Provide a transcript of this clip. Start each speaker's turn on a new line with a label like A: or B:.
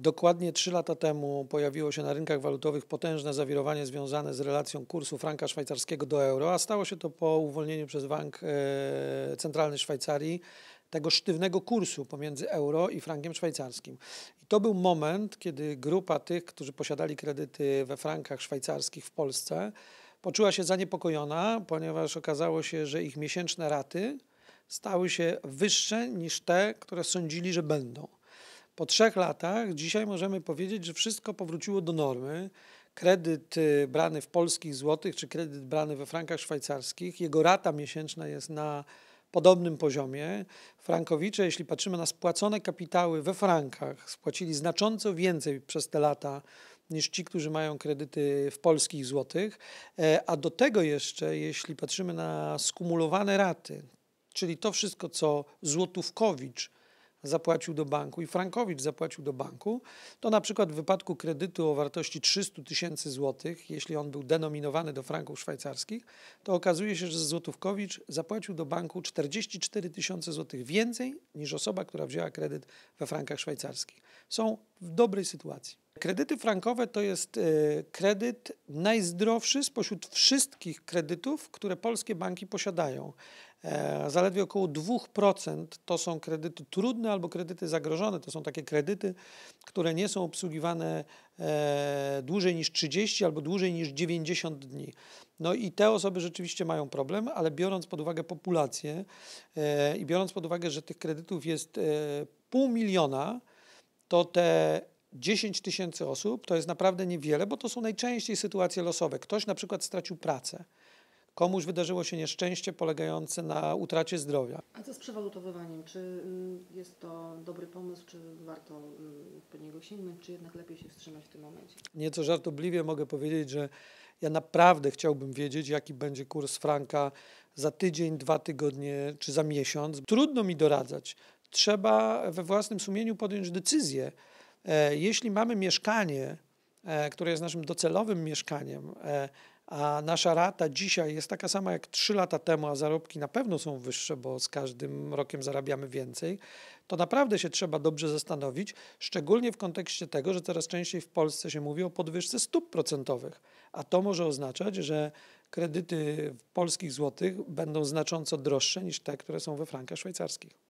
A: Dokładnie trzy lata temu pojawiło się na rynkach walutowych potężne zawirowanie związane z relacją kursu franka szwajcarskiego do euro, a stało się to po uwolnieniu przez Bank e, Centralny Szwajcarii tego sztywnego kursu pomiędzy euro i frankiem szwajcarskim. I to był moment, kiedy grupa tych, którzy posiadali kredyty we frankach szwajcarskich w Polsce, poczuła się zaniepokojona, ponieważ okazało się, że ich miesięczne raty stały się wyższe niż te, które sądzili, że będą. Po trzech latach dzisiaj możemy powiedzieć, że wszystko powróciło do normy. Kredyt y, brany w polskich złotych czy kredyt brany we frankach szwajcarskich, jego rata miesięczna jest na podobnym poziomie. Frankowicze, jeśli patrzymy na spłacone kapitały we frankach, spłacili znacząco więcej przez te lata niż ci, którzy mają kredyty w polskich złotych. E, a do tego jeszcze, jeśli patrzymy na skumulowane raty, czyli to wszystko, co złotówkowicz zapłacił do banku i Frankowicz zapłacił do banku, to na przykład w wypadku kredytu o wartości 300 tysięcy złotych, jeśli on był denominowany do franków szwajcarskich, to okazuje się, że Złotówkowicz zapłacił do banku 44 tysiące złotych więcej niż osoba, która wzięła kredyt we frankach szwajcarskich. Są w dobrej sytuacji. Kredyty frankowe to jest e, kredyt najzdrowszy spośród wszystkich kredytów, które polskie banki posiadają. E, zaledwie około 2% to są kredyty trudne albo kredyty zagrożone. To są takie kredyty, które nie są obsługiwane e, dłużej niż 30 albo dłużej niż 90 dni. No i te osoby rzeczywiście mają problem, ale biorąc pod uwagę populację e, i biorąc pod uwagę, że tych kredytów jest pół miliona, to te 10 tysięcy osób to jest naprawdę niewiele, bo to są najczęściej sytuacje losowe. Ktoś na przykład stracił pracę komuś wydarzyło się nieszczęście polegające na utracie zdrowia. A co z przewalutowywaniem? Czy y, jest to dobry pomysł, czy warto y, po niego sięgnąć, czy jednak lepiej się wstrzymać w tym momencie? Nieco żartobliwie mogę powiedzieć, że ja naprawdę chciałbym wiedzieć, jaki będzie kurs franka za tydzień, dwa tygodnie czy za miesiąc. Trudno mi doradzać. Trzeba we własnym sumieniu podjąć decyzję. E, jeśli mamy mieszkanie, e, które jest naszym docelowym mieszkaniem, e, a nasza rata dzisiaj jest taka sama jak 3 lata temu, a zarobki na pewno są wyższe, bo z każdym rokiem zarabiamy więcej, to naprawdę się trzeba dobrze zastanowić, szczególnie w kontekście tego, że coraz częściej w Polsce się mówi o podwyżce stóp procentowych, a to może oznaczać, że kredyty w polskich złotych będą znacząco droższe niż te, które są we frankach szwajcarskich.